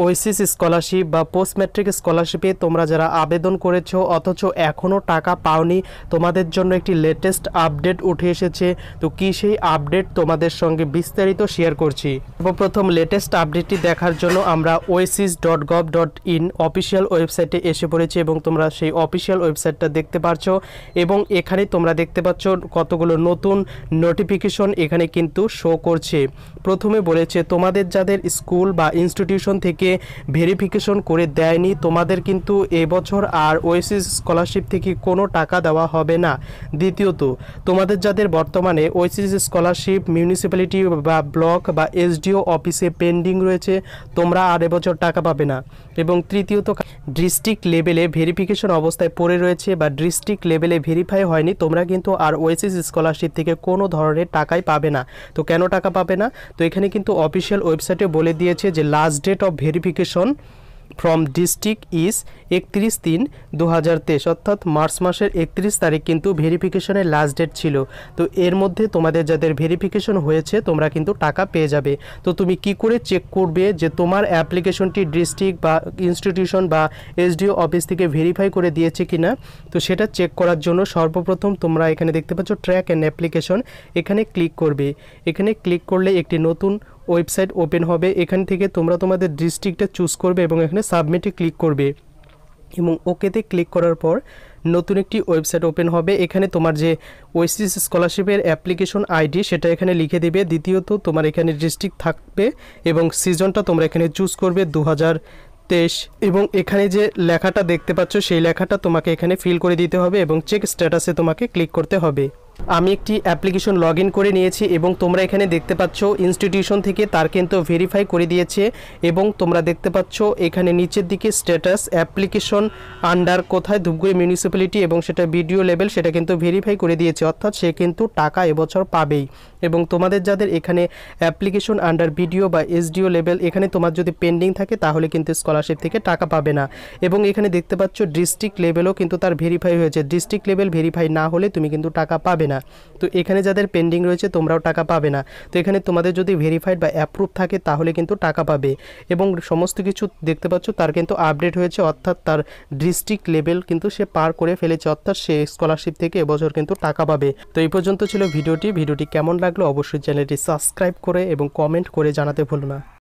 oasis scholarship বা post matric স্কলারশিপে তোমরা যারা আবেদন করেছো অথচ এখনও টাকা পাওনি তোমাদের জন্য একটি লেটেস্ট আপডেট উঠে এসেছে তো কী সেই আপডেট তোমাদের সঙ্গে বিস্তারিত শেয়ার করছি প্রথম লেটেস্ট আপডেটটি দেখার জন্য আমরা OASIS dot gov dot in official ওয়েবসাইটে এসে পড়েছি এবং তোমরা সেই অফিসিয়াল ওয়েবসাইটটা দেখতে পাচ্ছ এবং এখানে তোমরা দেখতে পাচ্ছ কতগুলো নতুন নোটিফিকেশন এখানে কিন্তু শো করছে প্রথমে বলেছে তোমাদের যাদের স্কুল বা ইনস্টিটিউশন থেকে থেকে ভেরিফিকেশন করে দেয়নি তোমাদের কিন্তু এবছর আর ওয়েসিস স্কলারশিপ থেকে কোনো টাকা দেওয়া হবে না দ্বিতীয়ত তোমাদের যাদের বর্তমানে ওয়েসিস স্কলারশিপ মিউনিসিপ্যালিটি বা ব্লক বা এসডিও অফিসে পেন্ডিং রয়েছে তোমরা আর এবছর টাকা পাবে না এবং তৃতীয়ত ডিস্ট্রিক্ট লেভেলে ভেরিফিকেশন অবস্থায় পড়ে রয়েছে বা ডিস্ট্রিক্ট লেভেলে ভেরিফাই হয়নি তোমরা কিন্তু আর ওয়েসিস স্কলারশিপ থেকে কোনো ধরনের টাকাই পাবে না তো কেন টাকা পাবে না তো এখানে কিন্তু অফিসিয়াল ওয়েবসাইটে বলে দিয়েছে যে last date of verification from district is একত্রিশ তিন দু হাজার তেইশ অর্থাৎ মার্চ মাসের একত্রিশ তারিখ কিন্তু ভেরিফিকেশনের লাস্ট ডেট ছিল তো এর মধ্যে তোমাদের যাদের ভেরিফিকেশন হয়েছে তোমরা কিন্তু টাকা পেয়ে যাবে তো তুমি কি করে চেক করবে যে তোমার অ্যাপ্লিকেশনটি ডিস্ট্রিক্ট বা ইনস্টিটিউশন বা এসডিও অফিস থেকে ভেরিফাই করে দিয়েছে কি না তো সেটা চেক করার জন্য সর্বপ্রথম তোমরা এখানে দেখতে পাচ্ছ ট্র্যাক অ্যান্ড অ্যাপ্লিকেশন এখানে ক্লিক করবে এখানে ক্লিক করলে একটি নতুন ওয়েবসাইট ওপেন হবে এখান থেকে তোমরা তোমাদের ডিস্ট্রিক্টটা চুজ করবে এবং এখানে সাবমিটে ক্লিক করবে এবং ওকেতে ক্লিক করার পর নতুন একটি ওয়েবসাইট ওপেন হবে এখানে তোমার যে ওয়েসিস স্কলারশিপের অ্যাপ্লিকেশন আইডি সেটা এখানে লিখে দেবে দ্বিতীয়ত তোমার এখানে ডিস্ট্রিক্ট থাকবে এবং সিজনটা তোমরা এখানে চুজ করবে দু তেইশ এবং এখানে যে লেখাটা দেখতে পাচ্ছ সেই লেখাটা তোমাকে এখানে ফিল করে দিতে হবে এবং চেক স্ট্যাটাসে তোমাকে ক্লিক করতে হবে আমি একটি অ্যাপ্লিকেশন লগ করে নিয়েছি এবং তোমরা এখানে দেখতে পাচ্ছ ইনস্টিটিউশন থেকে তার কিন্তু ভেরিফাই করে দিয়েছে এবং তোমরা দেখতে পাচ্ছ এখানে নিচের দিকে স্ট্যাটাস অ্যাপ্লিকেশন আন্ডার কোথায় ধূপগুড়ি মিউনিসিপ্যালিটি এবং সেটা ভিডিও লেভেল সেটা কিন্তু ভেরিফাই করে দিয়েছে অর্থাৎ সে কিন্তু টাকা এবছর পাবেই এবং তোমাদের যাদের এখানে অ্যাপ্লিকেশন আন্ডার বিডিও বা এসডিও লেভেল এখানে তোমার যদি পেন্ডিং থাকে তাহলে কিন্তু স্কলারশিপ থেকে টাকা পাবে না এবং এখানে দেখতে পাচ্ছ ডিস্ট্রিক্ট লেভেলও কিন্তু তার ভেরিফাই হয়েছে ডিস্ট্রিক্ট লেভেল ভেরিফাই না হলে তুমি কিন্তু টাকা পাবে না তো এখানে যাদের পেন্ডিং রয়েছে তোমরাও টাকা পাবে না তো এখানে তোমাদের যদি ভেরিফাইড বা অ্যাপ্রুভ থাকে তাহলে কিন্তু টাকা পাবে এবং সমস্ত কিছু দেখতে পাচ্ছ তার কিন্তু আপডেট হয়েছে অর্থাৎ তার ডিস্ট্রিক্ট লেভেল কিন্তু সে পার করে ফেলেছে অর্থাৎ সে স্কলারশিপ থেকে এবছর কিন্তু টাকা পাবে তো এই পর্যন্ত ছিল ভিডিওটি ভিডিওটি কেমন লাগে লাগলো অবশ্যই চ্যানেলটি সাবস্ক্রাইব করে এবং কমেন্ট করে জানাতে ভুলো না